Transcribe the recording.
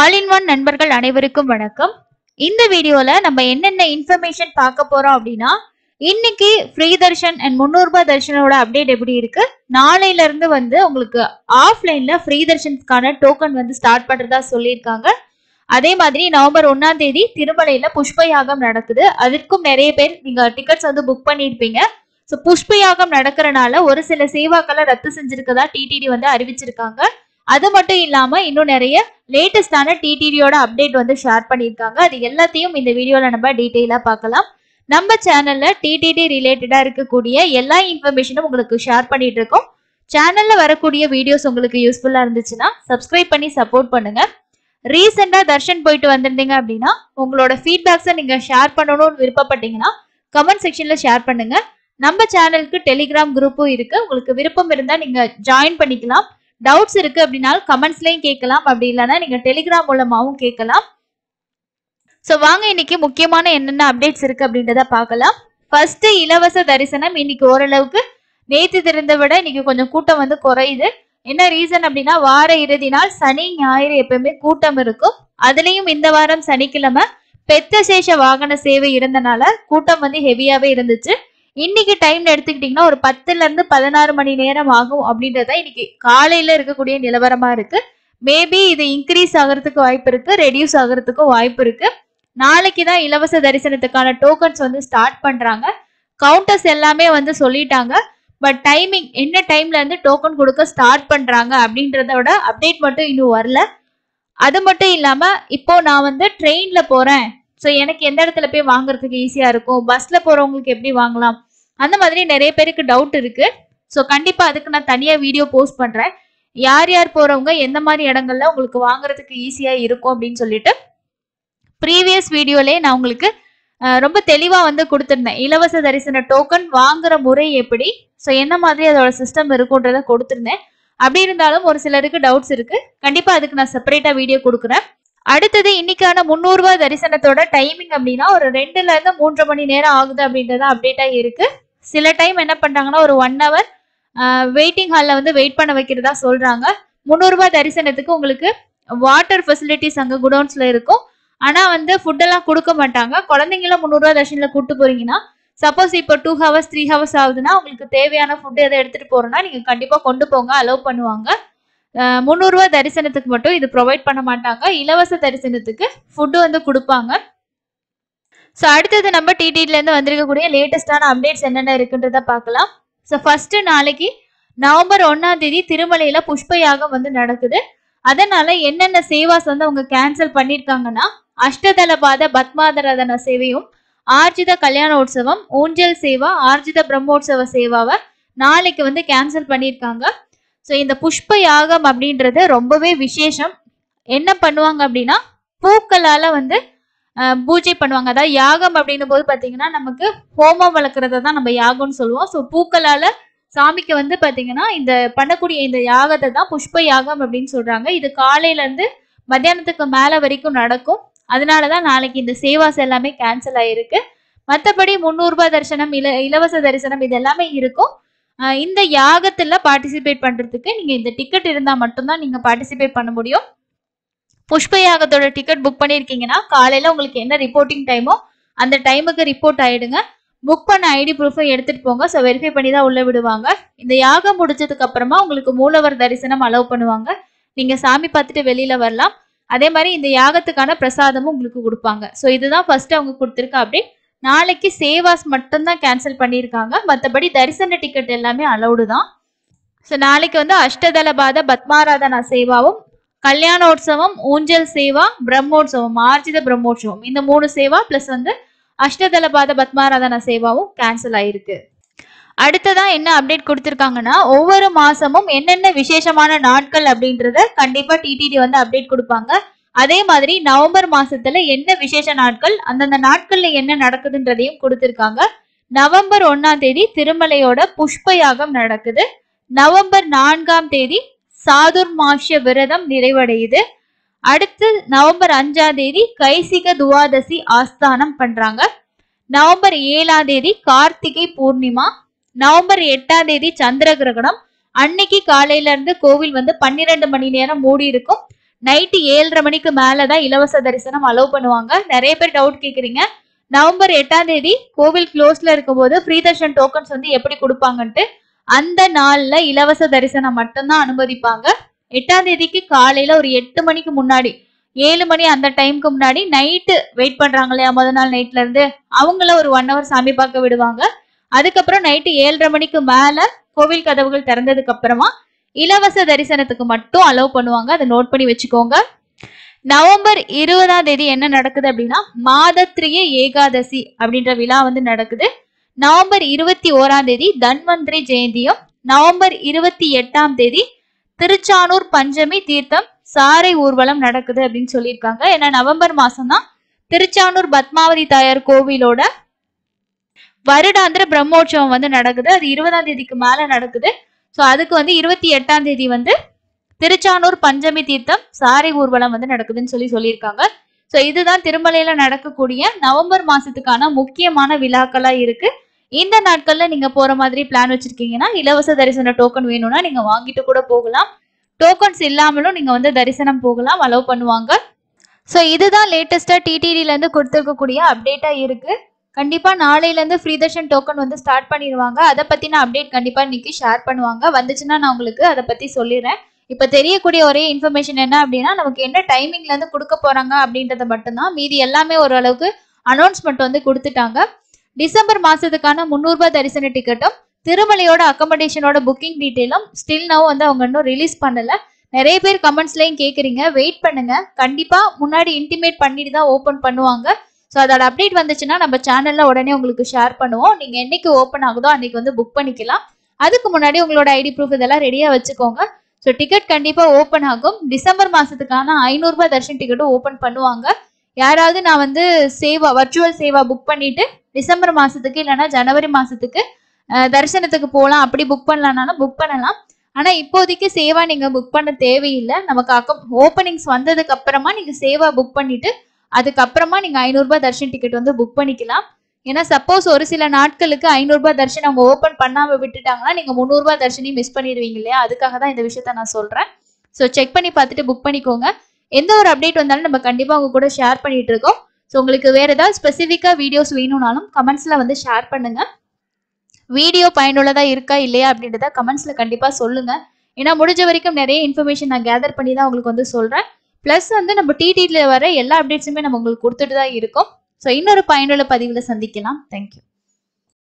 all in one நண்பர்கள் அனைவருக்கும் வணக்கம் இந்த வீடியோல நம்ம என்னென்ன இன்ஃபர்மேஷன் பார்க்க போறோம் அப்படின்னா இன்னைக்கு ஃப்ரீ தர்ஷன் அண்ட் முன்னூறு ரூபாய் தர்ஷனோட அப்டேட் எப்படி இருக்கு நாளையில இருந்து வந்து உங்களுக்கு ஆஃப்லைன்ல ஃப்ரீ தர்ஷனுக்கான டோக்கன் வந்து ஸ்டார்ட் பண்றதா சொல்லியிருக்காங்க அதே மாதிரி நவம்பர் ஒன்னாம் தேதி திருமலையில புஷ்பயாகம் நடக்குது அதற்கும் நிறைய பேர் நீங்க டிக்கெட்ஸ் வந்து புக் பண்ணியிருப்பீங்க ஸோ புஷ்பயாகம் நடக்கிறனால ஒரு சில சேவாக்களை ரத்து செஞ்சிருக்கதா டிடிடி வந்து அறிவிச்சிருக்காங்க அது மட்டும் இல்லாம இன்னும் நிறைய லேட்டஸ்டான டிடிடியோட அப்டேட் வந்து ஷேர் பண்ணியிருக்காங்க அது எல்லாத்தையும் இந்த வீடியோல நம்ம டீட்டெயிலா பார்க்கலாம் நம்ம சேனல்ல டிடிடி ரிலேட்டடா இருக்கக்கூடிய எல்லா இன்ஃபர்மேஷனும் உங்களுக்கு ஷேர் பண்ணிட்டு இருக்கோம் சேனல்ல வரக்கூடிய வீடியோஸ் உங்களுக்கு யூஸ்ஃபுல்லா இருந்துச்சுன்னா சப்ஸ்கிரைப் பண்ணி சப்போர்ட் பண்ணுங்க ரீசெண்டா தர்ஷன் போயிட்டு வந்திருந்தீங்க அப்படின்னா உங்களோட ஃபீட்பேக்ஸை நீங்க ஷேர் பண்ணணும்னு விருப்பப்பட்டீங்கன்னா கமெண்ட் செக்ஷன்ல ஷேர் பண்ணுங்க நம்ம சேனலுக்கு டெலிகிராம் குரூப்பும் இருக்கு உங்களுக்கு விருப்பம் இருந்தா நீங்க ஜாயின் பண்ணிக்கலாம் டவுட்ஸ் இருக்கு அப்படின்னாலும் கமெண்ட்ஸ்லயும் கேட்கலாம் அப்படி இல்லைன்னா நீங்க டெலிகிராம் மூலமாகவும் கேட்கலாம் ஸோ வாங்க இன்னைக்கு முக்கியமான என்னென்ன அப்டேட்ஸ் இருக்கு அப்படின்றத பார்க்கலாம் ஃபர்ஸ்ட் இலவச தரிசனம் இன்னைக்கு ஓரளவுக்கு நேற்று திறந்த விட இன்னைக்கு கொஞ்சம் கூட்டம் வந்து குறையுது என்ன ரீசன் அப்படின்னா வார இறுதி நாள் சனி ஞாயிறு எப்பவுமே கூட்டம் இருக்கும் அதுலயும் இந்த வாரம் சனிக்கிழமை பெத்த சேஷ வாகன சேவை இருந்தனால கூட்டம் வந்து ஹெவியாவே இருந்துச்சு இன்னைக்கு டைம்ல எடுத்துக்கிட்டீங்கன்னா ஒரு பத்துல இருந்து பதினாறு மணி நேரம் ஆகும் அப்படின்றத இன்னைக்கு காலையில இருக்கக்கூடிய நிலவரமா இருக்கு மேபி இது இன்க்ரீஸ் ஆகிறதுக்கு வாய்ப்பு இருக்கு ரெடியூஸ் ஆகிறதுக்கும் வாய்ப்பு இருக்கு நாளைக்கு தான் இலவச தரிசனத்துக்கான டோக்கன்ஸ் வந்து ஸ்டார்ட் பண்றாங்க கவுண்டர்ஸ் எல்லாமே வந்து சொல்லிட்டாங்க பட் டைமிங் என்ன டைம்ல இருந்து டோக்கன் கொடுக்க ஸ்டார்ட் பண்றாங்க அப்படின்றத விட அப்டேட் மட்டும் இன்னும் வரல அது மட்டும் இல்லாம இப்போ நான் வந்து ட்ரெயின்ல போறேன் ஸோ எனக்கு எந்த இடத்துல போய் வாங்குறதுக்கு ஈஸியா இருக்கும் பஸ்ல போறவங்களுக்கு எப்படி வாங்கலாம் அந்த மாதிரி நிறைய பேருக்கு டவுட் இருக்கு ஸோ கண்டிப்பா அதுக்கு நான் தனியா வீடியோ போஸ்ட் பண்றேன் யார் யார் போறவங்க எந்த மாதிரி இடங்கள்ல உங்களுக்கு வாங்குறதுக்கு ஈஸியா இருக்கும் அப்படின்னு சொல்லிட்டு ப்ரீவியஸ் வீடியோலே நான் உங்களுக்கு ரொம்ப தெளிவாக வந்து கொடுத்துருந்தேன் இலவச தரிசன டோக்கன் வாங்குற முறை எப்படி ஸோ என்ன மாதிரி அதோட சிஸ்டம் இருக்குன்றத கொடுத்துருந்தேன் அப்படி இருந்தாலும் ஒரு சிலருக்கு டவுட்ஸ் இருக்கு கண்டிப்பாக அதுக்கு நான் செப்பரேட்டாக வீடியோ கொடுக்குறேன் அடுத்தது இன்னைக்கான முந்நூறு ரூபாய் தரிசனத்தோட டைமிங் அப்படின்னா ஒரு ரெண்டுல இருந்து மூன்று மணி நேரம் ஆகுது அப்படின்றது அப்டேட் இருக்கு சில டைம் என்ன பண்றாங்கன்னா ஒரு ஒன் ஹவர் வெயிட்டிங் ஹால்ல வந்து வெயிட் பண்ண வைக்கிறதா சொல்றாங்க முந்நூறு ரூபாய் தரிசனத்துக்கு உங்களுக்கு வாட்டர் ஃபெசிலிட்டிஸ் அங்கே குடோன்ஸ்ல இருக்கும் ஆனா வந்து ஃபுட்டெல்லாம் கொடுக்க மாட்டாங்க குழந்தைங்கள முந்நூறுரூவா தரிசனம் கூட்டு போறீங்கன்னா சப்போஸ் இப்போ டூ ஹவர்ஸ் த்ரீ ஹவர்ஸ் ஆகுதுன்னா உங்களுக்கு தேவையான ஃபுட் எதை எடுத்துட்டு போறோம்னா நீங்க கண்டிப்பா கொண்டு போங்க அலோவ் பண்ணுவாங்க ரூபா தரிசனத்துக்கு மட்டும் இது ப்ரொவைட் பண்ண மாட்டாங்க இலவச தரிசனத்துக்கு ஃபுட்டு வந்து கொடுப்பாங்க ஸோ அடுத்தது நம்ம டிடிலேருந்து வந்திருக்கக்கூடிய லேட்டஸ்டான அப்டேட்ஸ் என்னென்ன இருக்குன்றத பார்க்கலாம் ஸோ ஃபஸ்ட்டு நாளைக்கு நவம்பர் ஒன்றாம் தேதி திருமலையில் புஷ்ப யாகம் வந்து நடக்குது அதனால என்னென்ன சேவாஸ் வந்து அவங்க கேன்சல் பண்ணியிருக்காங்கன்னா அஷ்டதல பாத பத்மாதரதன சேவையும் ஆர்ஜித கல்யாண உற்சவம் ஊஞ்சல் சேவா ஆர்ஜித பிரம்மோற்சவ சேவாவை நாளைக்கு வந்து கேன்சல் பண்ணியிருக்காங்க ஸோ இந்த புஷ்ப யாகம் அப்படின்றது ரொம்பவே விசேஷம் என்ன பண்ணுவாங்க அப்படின்னா பூக்களால் வந்து பூஜை பண்ணுவாங்க அதாவது யாகம் அப்படின்னும் போது பார்த்தீங்கன்னா நமக்கு ஹோமம் வளர்க்குறத தான் நம்ம யாகம்னு சொல்லுவோம் ஸோ பூக்களால் சாமிக்கு வந்து பார்த்தீங்கன்னா இந்த பண்ணக்கூடிய இந்த யாகத்தை தான் புஷ்ப யாகம் அப்படின்னு சொல்கிறாங்க இது காலையிலேருந்து மத்தியானத்துக்கு மேலே வரைக்கும் நடக்கும் அதனால தான் நாளைக்கு இந்த சேவாஸ் எல்லாமே கேன்சல் ஆகிருக்கு மற்றபடி முந்நூறுபா தரிசனம் இல இலவச தரிசனம் இது எல்லாமே இருக்கும் இந்த யாகத்துல பார்ட்டிசிபேட் பண்றதுக்கு நீங்க இந்த டிக்கெட் இருந்தா மட்டும்தான் நீங்க பார்ட்டிசிபேட் பண்ண முடியும் புஷ்ப யாகத்தோட டிக்கெட் புக் பண்ணிருக்கீங்கன்னா காலையில உங்களுக்கு என்ன ரிப்போர்ட்டிங் டைமோ அந்த டைமுக்கு ரிப்போர்ட் ஆயிடுங்க புக் பண்ண ஐடி ப்ரூஃபை எடுத்துட்டு போங்க ஸோ வெரிஃபை பண்ணி தான் உள்ள விடுவாங்க இந்த யாகம் முடிச்சதுக்கு அப்புறமா உங்களுக்கு மூலவர் தரிசனம் அலோவ் பண்ணுவாங்க நீங்க சாமி பார்த்துட்டு வெளியில வரலாம் அதே மாதிரி இந்த யாகத்துக்கான பிரசாதமும் உங்களுக்கு கொடுப்பாங்க ஸோ இதுதான் ஃபர்ஸ்ட் அவங்க கொடுத்துருக்கா அப்டேட் நாளைக்கு சேவாஸ் மட்டும்தான் கேன்சல் பண்ணியிருக்காங்க மற்றபடி தரிசன டிக்கெட் எல்லாமே அலௌடு தான் ஸோ நாளைக்கு வந்து அஷ்டதலபாத பத்மாராதனா சேவாவும் கல்யாணோற்சவம் ஊஞ்சல் சேவா பிரம்மோற்சவம் ஆர்ஜித பிரம்மோற்சவம் இந்த மூணு சேவா பிளஸ் வந்து அஷ்டதலபாத பத்மாராதனா சேவாவும் கேன்சல் ஆயிருக்கு அடுத்ததான் என்ன அப்டேட் கொடுத்துருக்காங்கன்னா ஒவ்வொரு மாசமும் என்னென்ன விசேஷமான நாட்கள் அப்படின்றத கண்டிப்பா டிடிடி வந்து அப்டேட் கொடுப்பாங்க அதே மாதிரி நவம்பர் மாசத்துல என்ன விசேஷ நாட்கள் அந்தந்த நாட்கள்ல என்ன நடக்குதுன்றதையும் கொடுத்திருக்காங்க நவம்பர் ஒன்னாம் தேதி திருமலையோட புஷ்ப யாகம் நடக்குது நவம்பர் நான்காம் தேதி சாதுர்மாஷ்ய விரதம் நிறைவடையுது அடுத்து நவம்பர் அஞ்சாம் தேதி கைசிக துவாதசி ஆஸ்தானம் பண்றாங்க நவம்பர் ஏழாம் தேதி கார்த்திகை பூர்ணிமா நவம்பர் எட்டாம் தேதி சந்திர கிரகணம் அன்னைக்கு காலையில இருந்து கோவில் வந்து பன்னிரண்டு மணி நேரம் மூடி இருக்கும் நைட்டு ஏழரை மணிக்கு மேலே தான் இலவச தரிசனம் அலோவ் பண்ணுவாங்க நிறைய பேர் டவுட் கேட்குறீங்க நவம்பர் எட்டாம் தேதி கோவில் க்ளோஸ்ல இருக்கும்போது ஃப்ரீ தர்ஷன் டோக்கன்ஸ் வந்து எப்படி கொடுப்பாங்கன்ட்டு அந்த நாள்ல இலவச தரிசனம் மட்டும்தான் அனுமதிப்பாங்க எட்டாம் தேதிக்கு காலையில ஒரு எட்டு மணிக்கு முன்னாடி ஏழு மணி அந்த டைமுக்கு முன்னாடி நைட்டு வெயிட் பண்றாங்க இல்லையா முத நாள் நைட்ல இருந்து அவங்கள ஒரு ஒன் ஹவர் சாமி பார்க்க விடுவாங்க அதுக்கப்புறம் நைட்டு ஏழரை மணிக்கு மேல கோவில் கதவுகள் திறந்ததுக்கு அப்புறமா இலவச தரிசனத்துக்கு மட்டும் அலோவ் பண்ணுவாங்க அதை நோட் பண்ணி வச்சுக்கோங்க நவம்பர் இருபதாம் தேதி என்ன நடக்குது அப்படின்னா மாதத்ரிய ஏகாதசி அப்படின்ற விழா வந்து நடக்குது நவம்பர் இருபத்தி ஓராம் தேதி தன்வந்திரி ஜெயந்தியும் நவம்பர் இருபத்தி எட்டாம் தேதி திருச்சானூர் பஞ்சமி தீர்த்தம் சாரை ஊர்வலம் நடக்குது அப்படின்னு சொல்லியிருக்காங்க ஏன்னா நவம்பர் மாசம் தான் திருச்சானூர் பத்மாவதி தாயார் கோவிலோட வருடாந்திர பிரம்மோற்சவம் வந்து நடக்குது அது இருபதாம் தேதிக்கு மேல நடக்குது ஸோ அதுக்கு வந்து இருபத்தி எட்டாம் தேதி வந்து திருச்சானூர் பஞ்சமி தீர்த்தம் சாரி ஊர்வலம் வந்து நடக்குதுன்னு சொல்லி சொல்லியிருக்காங்க ஸோ இதுதான் திருமலையில நடக்கக்கூடிய நவம்பர் மாசத்துக்கான முக்கியமான விழாக்களா இருக்கு இந்த நாட்கள்ல நீங்க போற மாதிரி பிளான் வச்சிருக்கீங்கன்னா இலவச தரிசன டோக்கன் வேணும்னா நீங்க வாங்கிட்டு கூட போகலாம் டோக்கன்ஸ் இல்லாமலும் நீங்க வந்து தரிசனம் போகலாம் அலோவ் பண்ணுவாங்க ஸோ இதுதான் லேட்டஸ்டா டிடிடில இருந்து கொடுத்துருக்கக்கூடிய அப்டேட்டா இருக்கு கண்டிப்பா நாளையில இருந்து ஃப்ரீ தர்ஷன் டோக்கன் வந்து ஸ்டார்ட் பண்ணிடுவாங்க அதை பத்தின அப்டேட் கண்டிப்பா இன்னைக்கு ஷேர் பண்ணுவாங்க வந்துச்சுன்னா நான் உங்களுக்கு அதை பத்தி சொல்லிடுறேன் இப்ப தெரியக்கூடிய ஒரே இன்ஃபர்மேஷன் என்ன அப்படின்னா நமக்கு என்ன டைமிங்ல இருந்து கொடுக்க போறாங்க அப்படின்றத மட்டும்தான் மீதி எல்லாமே ஓரளவுக்கு அனௌன்ஸ்மெண்ட் வந்து கொடுத்துட்டாங்க டிசம்பர் மாசத்துக்கான ரூபாய் தரிசன டிக்கெட்டும் திருமலையோட அக்கமடேஷனோட புக்கிங் டீட்டெயிலும் ஸ்டில் நவ் வந்து அவங்க இன்னும் ரிலீஸ் பண்ணல நிறைய பேர் கமெண்ட்ஸ்லயும் கேக்குறீங்க வெயிட் பண்ணுங்க கண்டிப்பா முன்னாடி இன்டிமேட் பண்ணிட்டு தான் ஓபன் பண்ணுவாங்க ஸோ அதோட அப்டேட் வந்துச்சுன்னா நம்ம சேனலில் உடனே உங்களுக்கு ஷேர் பண்ணுவோம் நீங்கள் என்னைக்கு ஓப்பன் ஆகுதோ அன்னைக்கு வந்து புக் பண்ணிக்கலாம் அதுக்கு முன்னாடி உங்களோட ஐடி ப்ரூஃப் இதெல்லாம் ரெடியாக வச்சுக்கோங்க ஸோ டிக்கெட் கண்டிப்பாக ஓப்பன் ஆகும் டிசம்பர் மாதத்துக்கான ஐநூறுரூபா தர்ஷன் டிக்கெட்டும் ஓப்பன் பண்ணுவாங்க யாராவது நான் வந்து சேவா வர்ச்சுவல் சேவா புக் பண்ணிட்டு டிசம்பர் மாதத்துக்கு இல்லைன்னா ஜனவரி மாதத்துக்கு தரிசனத்துக்கு போகலாம் அப்படி புக் பண்ணலாம்னாலும் புக் பண்ணலாம் ஆனால் இப்போதைக்கு சேவா நீங்கள் புக் பண்ண தேவையில்லை நமக்கு அக்கம் ஓப்பனிங்ஸ் வந்ததுக்கு அப்புறமா நீங்கள் சேவா புக் பண்ணிட்டு அதுக்கப்புறமா நீங்க ஐநூறுரூபா தர்ஷன் டிக்கெட் வந்து புக் பண்ணிக்கலாம் ஏன்னா சப்போஸ் ஒரு சில நாட்களுக்கு ஐநூறுரூபா தர்ஷன் அவங்க ஓப்பன் பண்ணாம விட்டுட்டாங்கன்னா நீங்க முந்நூறுரூபா தர்ஷனையும் மிஸ் பண்ணிடுவீங்க இல்லையா அதுக்காக தான் இந்த விஷயத்த நான் சொல்றேன் ஸோ செக் பண்ணி பார்த்துட்டு புக் பண்ணிக்கோங்க எந்த ஒரு அப்டேட் வந்தாலும் நம்ம கண்டிப்பாக உங்க கூட ஷேர் பண்ணிட்டு இருக்கோம் ஸோ உங்களுக்கு வேற ஏதாவது ஸ்பெசிஃபிக்காக வீடியோஸ் வேணும்னாலும் கமெண்ட்ஸில் வந்து ஷேர் பண்ணுங்க வீடியோ பயனுள்ளதாக இருக்கா இல்லையா அப்படின்றத கமெண்ட்ஸில் கண்டிப்பாக சொல்லுங்கள் ஏன்னா முடிஞ்ச வரைக்கும் நிறைய இன்ஃபர்மேஷன் நான் கேதர் பண்ணி தான் உங்களுக்கு வந்து சொல்கிறேன் ப்ளஸ் வந்து நம்ம டிடியில் வர எல்லா அப்டேட்ஸுமே நம்ம உங்களுக்கு கொடுத்துட்டு தான் இருக்கோம் ஸோ இன்னொரு பயனுள்ள பதிவில் சந்திக்கலாம் தேங்க்யூ